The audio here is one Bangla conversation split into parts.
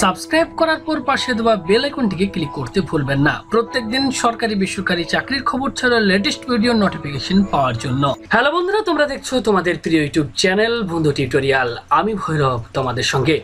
সাবস্ক্রাইব করার পর পাশে দেওয়া বেল আইকনটিকে ক্লিক করতে ভুলবেন না প্রত্যেক দিন সরকারি বেসরকারি চাকরির খবর ছাড়া লেটেস্ট ভিডিও নোটিফিকেশন পাওয়ার জন্য হ্যালো বন্ধুরা তোমরা দেখছো তোমাদের প্রিয় ইউটিউব চ্যানেল বন্ধু টিউটোরিয়াল আমি ভৈরব তোমাদের সঙ্গে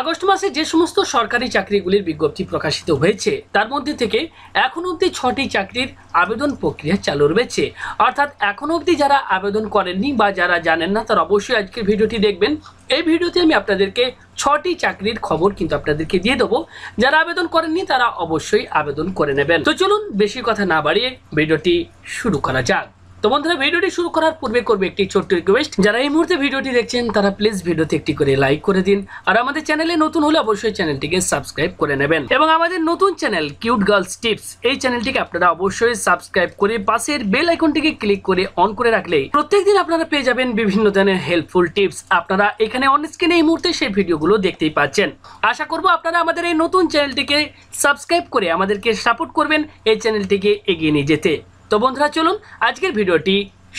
আগস্ট মাসে যে সমস্ত সরকারি চাকরিগুলির বিজ্ঞপ্তি প্রকাশিত হয়েছে তার মধ্যে থেকে এখন অবধি ছটি চাকরির আবেদন প্রক্রিয়া চালু রয়েছে অর্থাৎ এখন অবধি যারা আবেদন করেননি বা যারা জানেন না তারা অবশ্যই আজকের ভিডিওটি দেখবেন এই ভিডিওতে আমি আপনাদেরকে ছটি চাকরির খবর কিন্তু আপনাদেরকে দিয়ে দেবো যারা আবেদন করেননি তারা অবশ্যই আবেদন করে নেবেন তো চলুন বেশি কথা না বাড়িয়ে ভিডিওটি শুরু করা যাক তো বন্ধুরা ভিডিওটি শুরু করার পূর্বে করবে একটি ছোট্ট রিকোয়েস্ট যারা এই মুহূর্তে ভিডিওটি দেখছেন তারা প্লিজ ভিডিওতে একটি করে লাইক করে দিন আর আমাদের চ্যানেলে নতুন হলে অবশ্যই চ্যানেলটিকে সাবস্ক্রাইব করে নেবেন এবং আমাদের নতুন চ্যানেল কিউট গার্লস টিপস এই চ্যানেলটিকে আপনারা অবশ্যই সাবস্ক্রাইব করে পাশের বেল আইকনটিকে ক্লিক করে অন করে রাখলে প্রত্যেকদিন আপনারা পেয়ে যাবেন বিভিন্ন ধরনের হেল্পফুল টিপস আপনারা এখানে অন স্ক্রিনে এই মুহূর্তে সেই ভিডিওগুলো দেখতেই পাচ্ছেন আশা করব আপনারা আমাদের এই নতুন চ্যানেলটিকে সাবস্ক্রাইব করে আমাদেরকে সাপোর্ট করবেন এই চ্যানেলটিকে এগিয়ে নিয়ে যেতে তো বন্ধুরা চলুন আজকের ভিডিওটি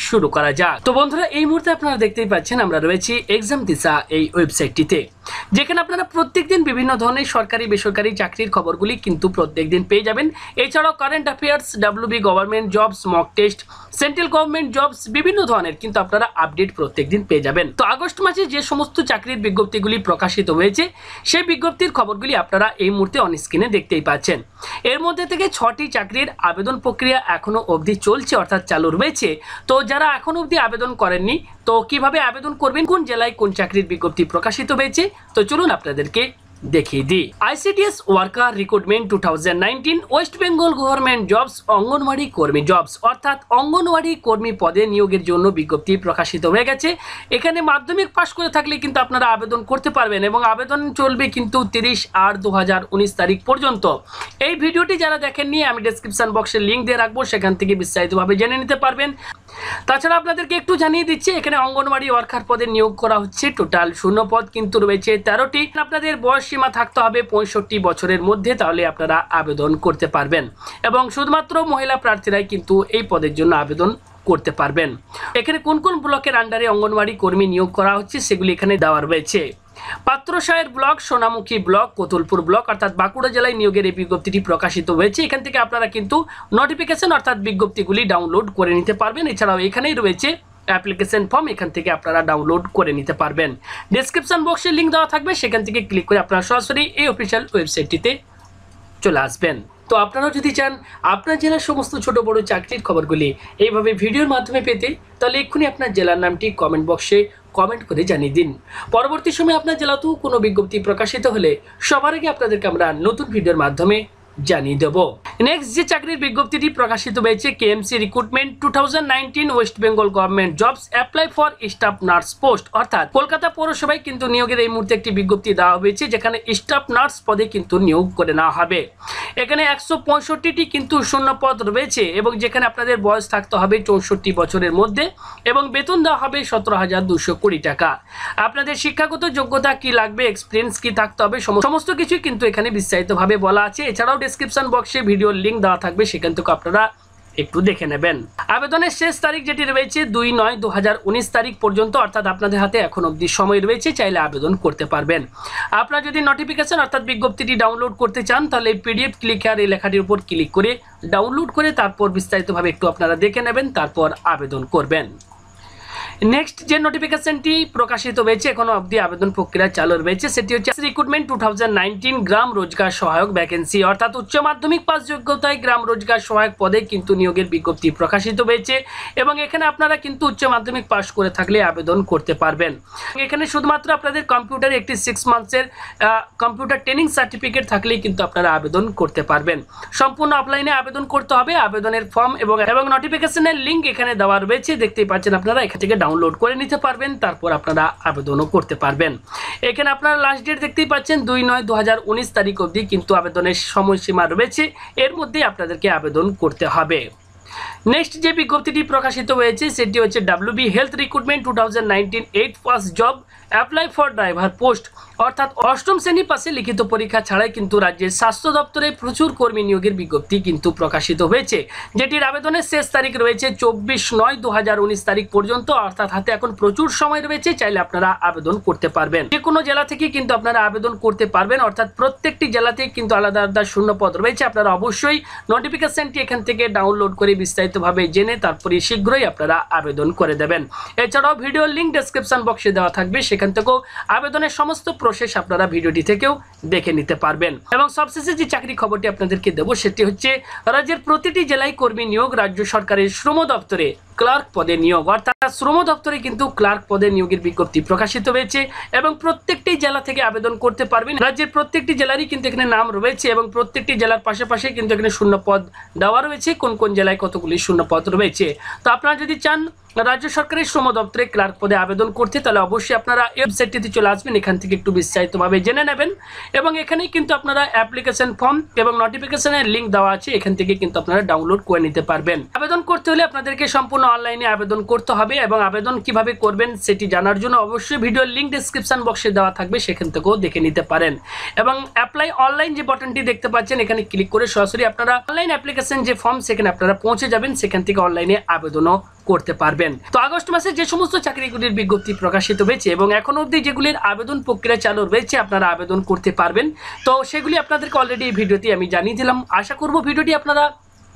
শুরু করা যাক তো বন্ধুরা এই মুহূর্তে আপনারা দেখতেই পাচ্ছেন আমরা রয়েছি এক্সাম দিশা এই ওয়েবসাইটটিতে যেখানে আপনারা প্রত্যেকদিন বিভিন্ন ধরনের সরকারি বেসরকারি চাকরির খবরগুলি কিন্তু প্রত্যেক দিন পেয়ে যাবেন এছাড়াও current affairs B government jobs mock test central government jobs বিভিন্ন ধরনের কিন্তু আপনারা আপডেট প্রত্যেক দিন পেয়ে যাবেন তো আগস্ট মাসে যে সমস্ত চাকরির বিজ্ঞপ্তিগুলি প্রকাশিত হয়েছে সেই বিজ্ঞপ্তির খবরগুলি আপনারা এই মুহূর্তে অন স্ক্রিনে দেখতেই পাচ্ছেন এর মধ্যে থেকে ছটি চাকরির আবেদন প্রক্রিয়া এখনও অবধি চলছে অর্থাৎ চালু রয়েছে তো যারা এখন অবধি আবেদন করেননি তো কিভাবে আবেদন করবেন কোন জেলায় কোন চাকরির বিজ্ঞপ্তি প্রকাশিত হয়েছে তো চলুন আপনাদেরকে দেখিয়ে দিই ICDS worker recruitment two thousand nineteen West Bengal government jobs anganwadi কর্মী জবস অর্থাৎ অঙ্গনওয়াড়ি কর্মী পদে নিয়োগের জন্য বিজ্ঞপ্তি প্রকাশিত হয়ে গেছে এখানে মাধ্যমিক পাশ করে থাকলে কিন্তু আপনারা আবেদন করতে পারবেন এবং আবেদন চলবে কিন্তু তিরিশ আট দু তারিখ পর্যন্ত এই ভিডিওটি যারা দেখেননি আমি ডিসক্রিপশান বক্সে লিঙ্ক দিয়ে রাখবো সেখান থেকে বিস্তারিতভাবে জেনে নিতে পারবেন তাছাড়া আপনাদেরকে একটু জানিয়ে দিচ্ছি এখানে অঙ্গনওয়াড়ি ওয়ার্কার পদে নিয়োগ করা হচ্ছে টোটাল শূন্য পদ কিন্তু রয়েছে তেরোটি আপনাদের বয়স সীমা থাকতে হবে পঁয়ষট্টি বছরের মধ্যে তাহলে আপনারা আবেদন করতে পারবেন এবং শুধুমাত্র মহিলা প্রার্থীরাই কিন্তু এই পদের জন্য আবেদন করতে পারবেন এখানে কোন কোন ব্লকের আন্ডারে অঙ্গনওয়াড়ি কর্মী নিয়োগ করা হচ্ছে সেগুলি এখানে দেওয়া রয়েছে Patrasayer block Sonamukhi block Kotulpur block অর্থাৎ বাঁকুড়া জেলায় নিয়োগের এই বিজ্ঞপ্তিটি প্রকাশিত হয়েছে এখান থেকে আপনারা কিন্তু নোটিফিকেশন অর্থাৎ বিজ্ঞপ্তিগুলি ডাউনলোড করে নিতে পারবেন এছাড়াও এখানেই রয়েছে অ্যাপ্লিকেশন ফর্ম এখান থেকে আপনারা ডাউনলোড করে নিতে পারবেন ডিসক্রিপশান বক্সে লিঙ্ক দেওয়া থাকবে সেখান থেকে ক্লিক করে আপনারা সরাসরি এই অফিসিয়াল ওয়েবসাইটটিতে চলে আসবেন তো আপনারাও যদি চান আপনার জেলার সমস্ত ছোট বড় চাকরির খবরগুলি এইভাবে ভিডিওর মাধ্যমে পেতে তাহলে এক্ষুনি আপনার জেলার নামটি কমেন্ট বক্সে কমেন্ট করে জানিয়ে দিন পরবর্তী সময়ে আপনার জেলাতেও কোনো বিজ্ঞপ্তি প্রকাশিত হলে সবার আগে আপনাদেরকে আমরা নতুন ভিডিওর মাধ্যমে জানিয়ে দেব নেক্সট যে চাকরির বিজ্ঞপ্তিটি প্রকাশিত হয়েছে KMC recruitment two West Bengal government jobs apply for staff nurse post অর্থাৎ কলকাতা পৌরসভায় কিন্তু নিয়োগের এই মুহূর্তে একটি বিজ্ঞপ্তি দেওয়া হয়েছে যেখানে স্টাফ নার্স পদে কিন্তু নিয়োগ করে নেওয়া হবে এখানে একশো পঁয়ষট্টিটি কিন্তু শূন্য পদ রয়েছে এবং যেখানে আপনাদের বয়স থাকতে হবে চৌষট্টি বছরের মধ্যে এবং বেতন দেওয়া হবে সতেরো হাজার দুশো কুড়ি টাকা আপনাদের শিক্ষাগত যোগ্যতা কি লাগবে এক্সপিরিয়েন্স কি থাকতে হবে সমস্ত কিছুই কিন্তু এখানে বিস্তারিতভাবে বলা আছে এছাড়াও ডিসক্রিপশন বক্সে ভিডিওর লিঙ্ক দেওয়া থাকবে সেখান থেকে আপনারা একটু দেখে নেবেন আবেদনের শেষ তারিখ যেটি রয়েছে দুই নয় দু তারিখ পর্যন্ত অর্থাৎ আপনাদের হাতে এখন অবধি সময় রয়েছে চাইলে আবেদন করতে পারবেন আপনারা যদি নোটিফিকেশন অর্থাৎ বিজ্ঞপ্তিটি ডাউনলোড করতে চান তাহলে পিডিএফ ক্লিকার এই লেখাটির উপর ক্লিক করে ডাউনলোড করে তারপর বিস্তারিতভাবে একটু আপনারা দেখে নেবেন তারপর আবেদন করবেন নেক্সট যে নোটিফিকেশনটি প্রকাশিত হয়েছে এখনো অবধি আবেদন প্রক্রিয়া চালু রয়েছে সেটি হচ্ছে রিক্রুটমেন্ট টু গ্রাম রোজগার সহায়ক ভ্যাকেন্সি অর্থাৎ উচ্চ মাধ্যমিক পাস যোগ্যতায় গ্রাম রোজগার সহায়ক পদে কিন্তু নিয়োগের বিজ্ঞপ্তি প্রকাশিত হয়েছে এবং এখানে আপনারা কিন্তু উচ্চ মাধ্যমিক পাস করে থাকলে আবেদন করতে পারবেন এখানে শুধুমাত্র আপনাদের কম্পিউটার একটি সিক্স মান্থসের কম্পিউটার ট্রেনিং সার্টিফিকেট থাকলেই কিন্তু আপনারা আবেদন করতে পারবেন সম্পূর্ণ অফলাইনে আবেদন করতে হবে আবেদনের ফর্ম এবং এবং নোটিফিকেশনের লিঙ্ক এখানে দেওয়া রয়েছে দেখতেই পাচ্ছেন আপনারা এখান থেকে ডাউনলোড করে নিতে পারবেন তারপর আপনারা আবেদনও করতে পারবেন এখানে আপনারা লাস্ট ডেট দেখতেই পাচ্ছেন দুই নয় দু তারিখ অবধি কিন্তু আবেদনের সময়সীমা রয়েছে এর মধ্যেই আপনাদেরকে আবেদন করতে হবে নেক্সট যে বিজ্ঞপ্তিটি প্রকাশিত হয়েছে সেটি হচ্ছে WB health recruitment two thousand first job apply for driver post অর্থাৎ অষ্টম শ্রেণী পাশে লিখিত পরীক্ষা ছাড়াই কিন্তু রাজ্যের স্বাস্থ্য দপ্তরে প্রচুর কর্মী নিয়োগের বিজ্ঞপ্তি কিন্তু প্রকাশিত হয়েছে যেটির আবেদনের শেষ তারিখ রয়েছে চব্বিশ নয় দু তারিখ পর্যন্ত অর্থাৎ হাতে এখন প্রচুর সময় রয়েছে চাইলে আপনারা আবেদন করতে পারবেন যে কোনো জেলা থেকে কিন্তু আপনারা আবেদন করতে পারবেন অর্থাৎ প্রত্যেকটি জেলাতে কিন্তু আলাদা আলাদা শূন্যপদ রয়েছে আপনারা অবশ্যই নোটিফিকেশনটি এখান থেকে ডাউনলোড করে বিস্তারিতভাবে জেনে তারপরে শীঘ্রই আপনারা আবেদন করে দেবেন এছাড়াও ভিডিও লিঙ্ক ডেসক্রিপশন বক্সে দেওয়া থাকবে সেখান থেকেও আবেদনের সমস্ত প্রসেস আপনারা ভিডিওটি থেকেও দেখে নিতে পারবেন এবং সবশেষে যে চাকরি খবরটি আপনাদেরকে দেবো সেটি হচ্ছে রাজ্যের প্রতিটি জেলায় কর্মী নিয়োগ রাজ্য সরকারের শ্রম দপ্তরে ক্লার্ক পদে নিয়োগ অর্থাৎ শ্রম দপ্তরে কিন্তু ক্লার্ক পদে নিয়োগের বিজ্ঞপ্তি প্রকাশিত হয়েছে এবং প্রত্যেকটি জেলা থেকে আবেদন করতে পারবেন রাজ্যের প্রত্যেকটি জেলারই কিন্তু এখানে নাম রয়েছে এবং প্রত্যেকটি জেলার পাশাপাশি কিন্তু এখানে শূন্য পদ দেওয়া রয়েছে কোন কোন জেলায় কতগুলি শূন্য পদ রয়েছে তো আপনারা যদি চান রাজ্য সরকারের শ্রম দপ্তরে ক্লার্ক পদে আবেদন করতে তাহলে অবশ্যই আপনারা ওয়েবসাইটটিতে চলে আসবেন এখান থেকে একটু বিস্তারিতভাবে জেনে নেবেন এবং এখানেই কিন্তু আপনারা অ্যাপ্লিকেশন ফর্ম এবং নোটিফিকেশনের লিঙ্ক দেওয়া আছে এখান থেকে কিন্তু আপনারা ডাউনলোড করে নিতে পারবেন আবেদন করতে হলে আপনাদেরকে সম্পূর্ণ অনলাইনে আবেদন করতে হবে এবং আবেদন কিভাবে করবেন সেটি জানার জন্য অবশ্যই ভিডিওর লিঙ্ক ডিসক্রিপশান বক্সে দেওয়া থাকবে সেখান থেকেও দেখে নিতে পারেন এবং অ্যাপ্লাই অনলাইন যে বটনটি দেখতে পাচ্ছেন এখানে ক্লিক করে সরাসরি আপনারা অনলাইন অ্যাপ্লিকেশন যে ফর্ম সেখানে আপনারা পৌঁছে যাবেন সেখান থেকে অনলাইনে আবেদনও করতে পারবেন তো আগস্ট মাসে যে সমস্ত চাকরিগুলির বিজ্ঞপ্তি প্রকাশিত হয়েছে এবং এখন অবধি যেগুলির আবেদন প্রক্রিয়া চালু রয়েছে আপনারা আবেদন করতে পারবেন তো সেগুলি আপনাদেরকে অলরেডি ভিডিওটি আমি জানিয়ে দিলাম আশা করব ভিডিওটি আপনারা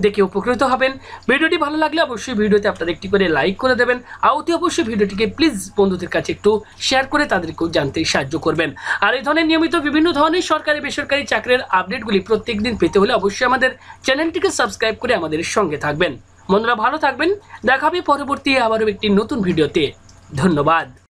দেখে উপকৃত হবেন ভিডিওটি ভালো লাগলে অবশ্যই ভিডিওতে আপনারা একটি করে লাইক করে দেবেন আর অতি অবশ্যই ভিডিওটিকে প্লিজ বন্ধুদের কাছে একটু শেয়ার করে তাদেরকেও জানতে সাহায্য করবেন আর এই ধরনের নিয়মিত বিভিন্ন ধরনের সরকারি বেসরকারি চাকরির আপডেটগুলি প্রত্যেকদিন পেতে হলে অবশ্যই আমাদের চ্যানেলটিকে সাবস্ক্রাইব করে আমাদের সঙ্গে থাকবেন বন্ধুরা ভালো থাকবেন দেখাবে পরবর্তী আবারও একটি নতুন ভিডিওতে ধন্যবাদ